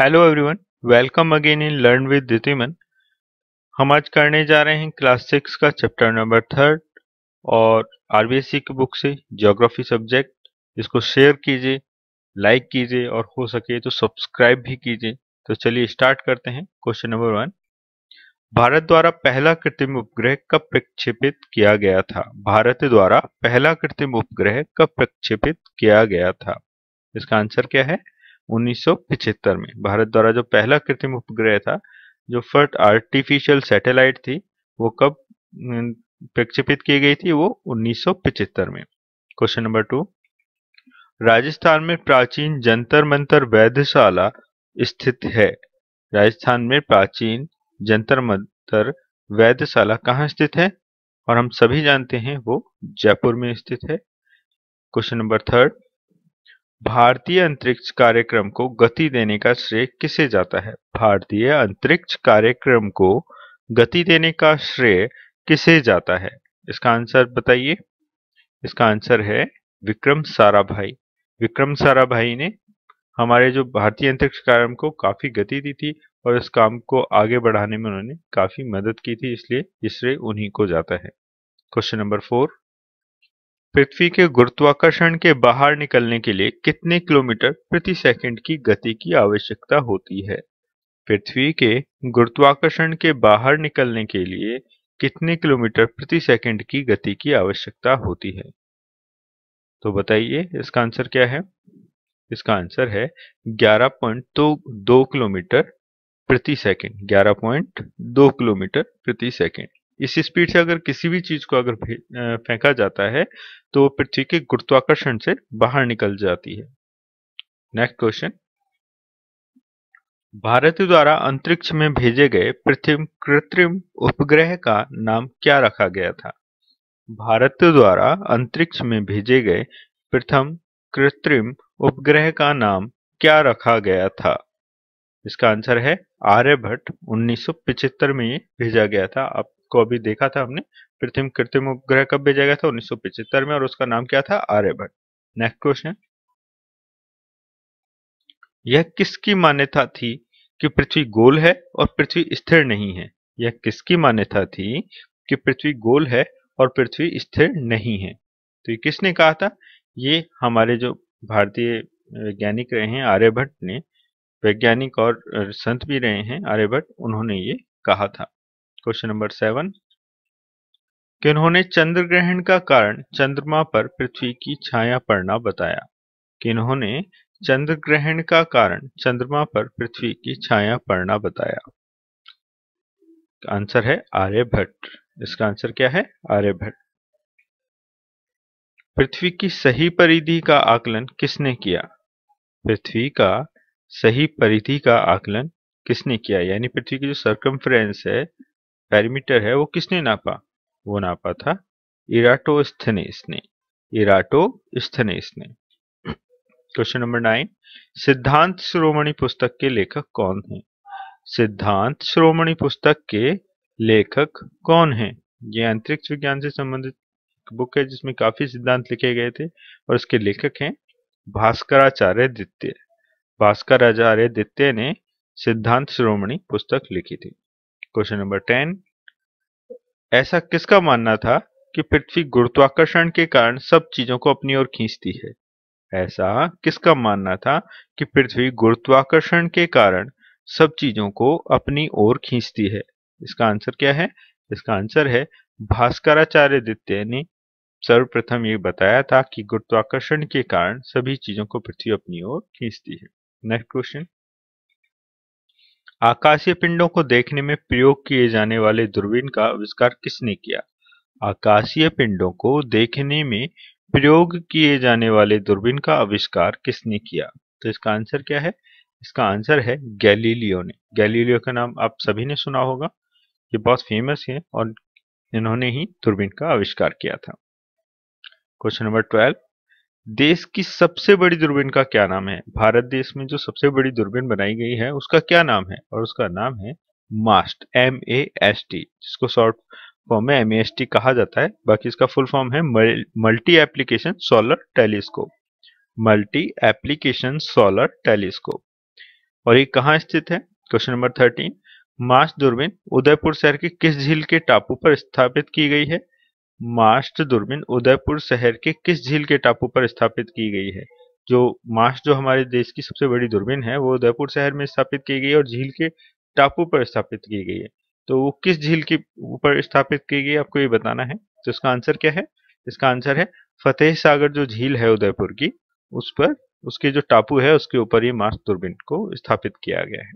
hello everyone welcome again in learn with Ditiman हम आज करने जा रहे हैं क्लास सिक्स का चैप्टर नंबर थर्ड और आरबीएससी की बुक से ज्योग्राफी सब्जेक्ट इसको शेयर कीजिए लाइक कीजिए और हो सके तो सब्सक्राइब भी कीजिए तो चलिए स्टार्ट करते हैं क्वेश्चन नंबर वन भारत द्वारा पहला कृत्रिम उपग्रह कब प्रक्षेपित किया गया था भारत द्वारा पहला कृत्रिम उपग्रह कब प्रक्षेपित किया गया था इसका आंसर क्या है उन्नीस में भारत द्वारा जो पहला कृत्रिम उपग्रह था जो फर्स्ट आर्टिफिशियल सैटेलाइट थी वो कब प्रक्षेपित की गई थी वो 1975 में क्वेश्चन नंबर टू राजस्थान में प्राचीन जंतर मंतर वैधशाला स्थित है राजस्थान में प्राचीन जंतर मंतर वैधशाला कहाँ स्थित है और हम सभी जानते हैं वो जयपुर में स्थित है क्वेश्चन नंबर थर्ड भारतीय अंतरिक्ष कार्यक्रम को गति देने का श्रेय किसे जाता है भारतीय अंतरिक्ष कार्यक्रम को गति देने का श्रेय किसे जाता है इसका आंसर बताइए इसका आंसर है विक्रम साराभाई विक्रम साराभाई ने हमारे जो भारतीय अंतरिक्ष कार्यक्रम को काफी गति दी थी और इस काम को आगे बढ़ाने में उन्होंने काफी मदद की थी इसलिए ये श्रेय उन्हीं को जाता है क्वेश्चन नंबर फोर पृथ्वी के गुरुत्वाकर्षण के बाहर निकलने के लिए कितने किलोमीटर प्रति सेकंड की गति की आवश्यकता होती है पृथ्वी के गुरुत्वाकर्षण के बाहर निकलने के लिए कितने किलोमीटर प्रति सेकंड की गति की आवश्यकता होती है तो बताइए इसका आंसर क्या है इसका आंसर है 11.2 किलोमीटर प्रति सेकंड 11.2 किलोमीटर प्रति सेकंड इस स्पीड से अगर किसी भी चीज को अगर फेंका जाता है तो पृथ्वी के गुरुत्वाकर्षण से बाहर निकल जाती है नेक्स्ट क्वेश्चन भारत द्वारा अंतरिक्ष में भेजे गए कृत्रिम उपग्रह का नाम क्या रखा गया था भारत द्वारा अंतरिक्ष में भेजे गए प्रथम कृत्रिम उपग्रह का नाम क्या रखा गया था इसका आंसर है आर्यभट्ट 1975 में भेजा गया था आप को अभी देखा था हमने पृथ्वी कृत्रिम उपग्रह कब भेजा गया था उन्नीस में और उसका नाम क्या था आर्यभट्ट नेक्स्ट क्वेश्चन यह किसकी मान्यता थी कि पृथ्वी गोल है और पृथ्वी स्थिर नहीं है यह किसकी मान्यता थी कि पृथ्वी गोल है और पृथ्वी स्थिर नहीं है तो ये किसने कहा था ये हमारे जो भारतीय वैज्ञानिक रहे हैं आर्यभट्ट ने वैज्ञानिक और संत भी रहे हैं आर्यभट्ट उन्होंने ये कहा था क्वेश्चन नंबर सेवन कि उन्होंने चंद्र ग्रहण का कारण चंद्रमा पर पृथ्वी की छाया पड़ना बताया कि उन्होंने चंद्र ग्रहण का कारण चंद्रमा पर पृथ्वी की छाया पड़ना बताया आंसर है आर्यभट्ट इसका आंसर क्या है आर्यभट्ट पृथ्वी की सही परिधि का आकलन किसने किया पृथ्वी का सही परिधि का आकलन किसने किया यानी पृथ्वी की जो सर्कमफ्रेंस है पैरिमीटर है वो किसने नापा वो नापा था स्थनेस ने स्थनेस ने क्वेश्चन नंबर नाइन सिद्धांत श्रोमणी पुस्तक के लेखक कौन हैं सिद्धांत श्रोमणी पुस्तक के लेखक कौन हैं ये अंतरिक्ष विज्ञान से संबंधित बुक है जिसमें काफी सिद्धांत लिखे गए थे और उसके लेखक हैं भास्कराचार्य द्वितीय भास्कराचार्य द्वितीय ने सिद्धांत श्रोमणी पुस्तक लिखी थी क्वेश्चन नंबर टेन ऐसा किसका मानना था कि पृथ्वी गुरुत्वाकर्षण के कारण सब चीजों को अपनी ओर खींचती है ऐसा किसका मानना था कि पृथ्वी गुरुत्वाकर्षण के कारण सब चीजों को अपनी ओर खींचती है इसका आंसर क्या है इसका आंसर है भास्कराचार्य द्वितीय ने सर्वप्रथम ये बताया था कि गुरुत्वाकर्षण के कारण सभी चीजों को पृथ्वी अपनी ओर खींचती है नेक्स्ट क्वेश्चन आकाशीय पिंडों को देखने में प्रयोग किए जाने वाले दूरबीन का आविष्कार किसने किया आकाशीय पिंडों को देखने में प्रयोग किए जाने वाले दूरबीन का आविष्कार किसने किया तो इसका आंसर क्या है इसका आंसर है गैलीलियो ने गैलीलियो का नाम आप सभी ने सुना होगा ये बहुत फेमस है और इन्होंने ही दूरबीन का आविष्कार किया था क्वेश्चन नंबर ट्वेल्व देश की सबसे बड़ी दूरबीन का क्या नाम है भारत देश में जो सबसे बड़ी दूरबीन बनाई गई है उसका क्या नाम है और उसका नाम है MAST M A S T जिसको शॉर्ट फॉर्म में एम एस टी कहा जाता है बाकी इसका फुल फॉर्म है multi application solar telescope multi application solar telescope और ये कहाँ स्थित है क्वेश्चन नंबर थर्टीन मास्ट दूरबीन उदयपुर शहर के किस झील के टापू पर स्थापित की गई है मास्ट दूरबीन उदयपुर शहर के किस झील के टापू पर स्थापित की गई है जो मास्ट जो हमारे देश की सबसे बड़ी दूरबीन है वो उदयपुर शहर में स्थापित की गई और झील के टापू पर स्थापित की गई है तो वो किस झील के ऊपर स्थापित की गई आपको ये बताना है तो इसका आंसर क्या है इसका आंसर है फतेह सागर जो झील है उदयपुर की उस पर उसके जो टापू है उसके ऊपर ये मास्ट दूरबीन को स्थापित किया गया है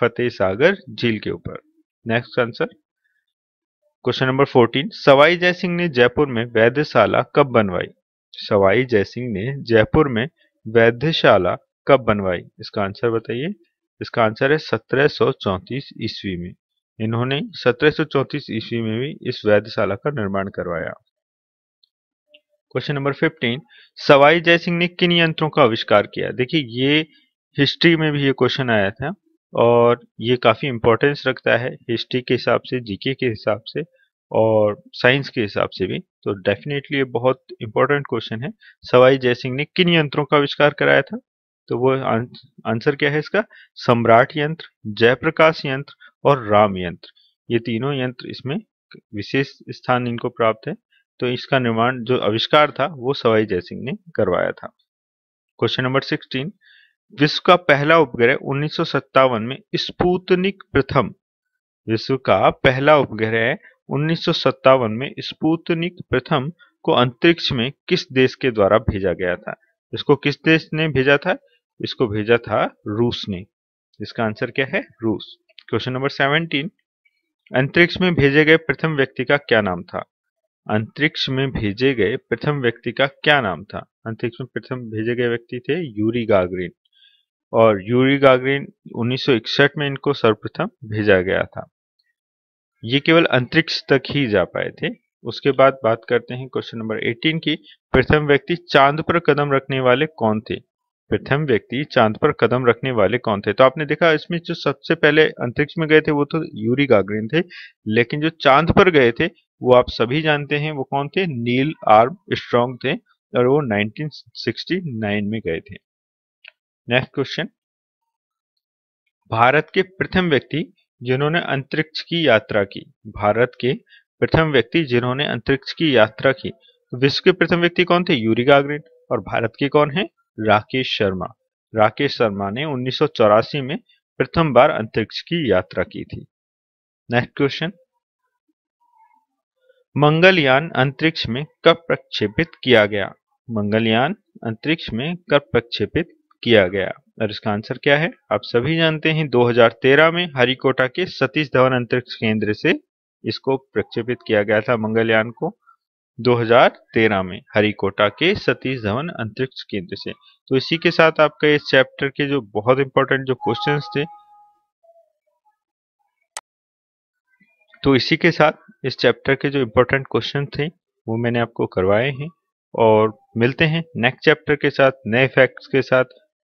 फतेह सागर झील के ऊपर next answer question number fourteen Sawai Jaisingh ने जयपुर में वैद्यशाला कब बनवाई सवाई जयसिंह ने जयपुर में वैद्यशाला कब बनवाई इसका आंसर बताइए इसका आंसर है 1734 ईस्वी में इन्होंने 1734 ईस्वी में भी इस वैधशाला का निर्माण करवाया क्वेश्चन नंबर 15 सवाई जयसिंह ने किन यंत्रों का आविष्कार किया देखिए ये हिस्ट्री में भी ये क्वेश्चन आया था और ये काफ़ी इम्पोर्टेंस रखता है हिस्ट्री के हिसाब से जीके के हिसाब से और साइंस के हिसाब से भी तो डेफिनेटली ये बहुत इंपॉर्टेंट क्वेश्चन है सवाई जयसिंह ने किन यंत्रों का आविष्कार कराया था तो वो आंसर क्या है इसका सम्राट यंत्र जयप्रकाश यंत्र और राम यंत्र ये तीनों यंत्र इसमें विशेष स्थान इनको प्राप्त है तो इसका निर्माण जो आविष्कार था वो सवाई जयसिंह ने करवाया था क्वेश्चन नंबर सिक्सटीन विश्व का पहला उपग्रह उन्नीस में स्पूतनिक प्रथम विश्व का पहला उपग्रह उन्नीस में स्पूतनिक प्रथम को अंतरिक्ष में किस देश के द्वारा भेजा गया था इसको किस देश ने भेजा था इसको भेजा था रूस ने इसका आंसर क्या है रूस क्वेश्चन नंबर सेवनटीन अंतरिक्ष में भेजे गए प्रथम व्यक्ति का क्या नाम था अंतरिक्ष में भेजे गए प्रथम व्यक्ति का क्या नाम था अंतरिक्ष में प्रथम भेजे गए व्यक्ति थे यूरी गागरीन और यूरी गागरिन उन्नीस में इनको सर्वप्रथम भेजा गया था ये केवल अंतरिक्ष तक ही जा पाए थे उसके बाद बात करते हैं क्वेश्चन नंबर 18 की प्रथम व्यक्ति चांद पर कदम रखने वाले कौन थे प्रथम व्यक्ति चांद पर कदम रखने वाले कौन थे तो आपने देखा इसमें जो सबसे पहले अंतरिक्ष में गए थे वो तो यूरी गागरिन थे लेकिन जो चांद पर गए थे वो आप सभी जानते हैं वो कौन थे नील आर्म स्ट्रॉन्ग थे और वो 1969 में गए थे नेक्स्ट क्वेश्चन भारत के प्रथम व्यक्ति जिन्होंने अंतरिक्ष की यात्रा की भारत के प्रथम व्यक्ति जिन्होंने अंतरिक्ष की यात्रा की विश्व के प्रथम व्यक्ति कौन थे यूरी गागरिन और भारत के कौन है राकेश शर्मा राकेश शर्मा ने उन्नीस में प्रथम बार अंतरिक्ष की यात्रा की थी नेक्स्ट क्वेश्चन मंगलयान अंतरिक्ष में कब प्रक्षेपित किया गया मंगलयान अंतरिक्ष में कब प्रक्षेपित किया गया और इसका आंसर क्या है आप सभी जानते हैं 2013 में हरिकोटा के सतीश धवन अंतरिक्ष केंद्र से इसको प्रक्षेपित किया गया था मंगलयान को 2013 में हरिकोटा के सतीश धवन अंतरिक्ष केंद्र से तो इसी के साथ आपका इस चैप्टर के जो बहुत इंपॉर्टेंट जो क्वेश्चन थे तो इसी के साथ इस चैप्टर के जो इंपॉर्टेंट क्वेश्चन थे वो मैंने आपको करवाए हैं और मिलते हैं नेक्स्ट चैप्टर के साथ नए फैक्ट्स के साथ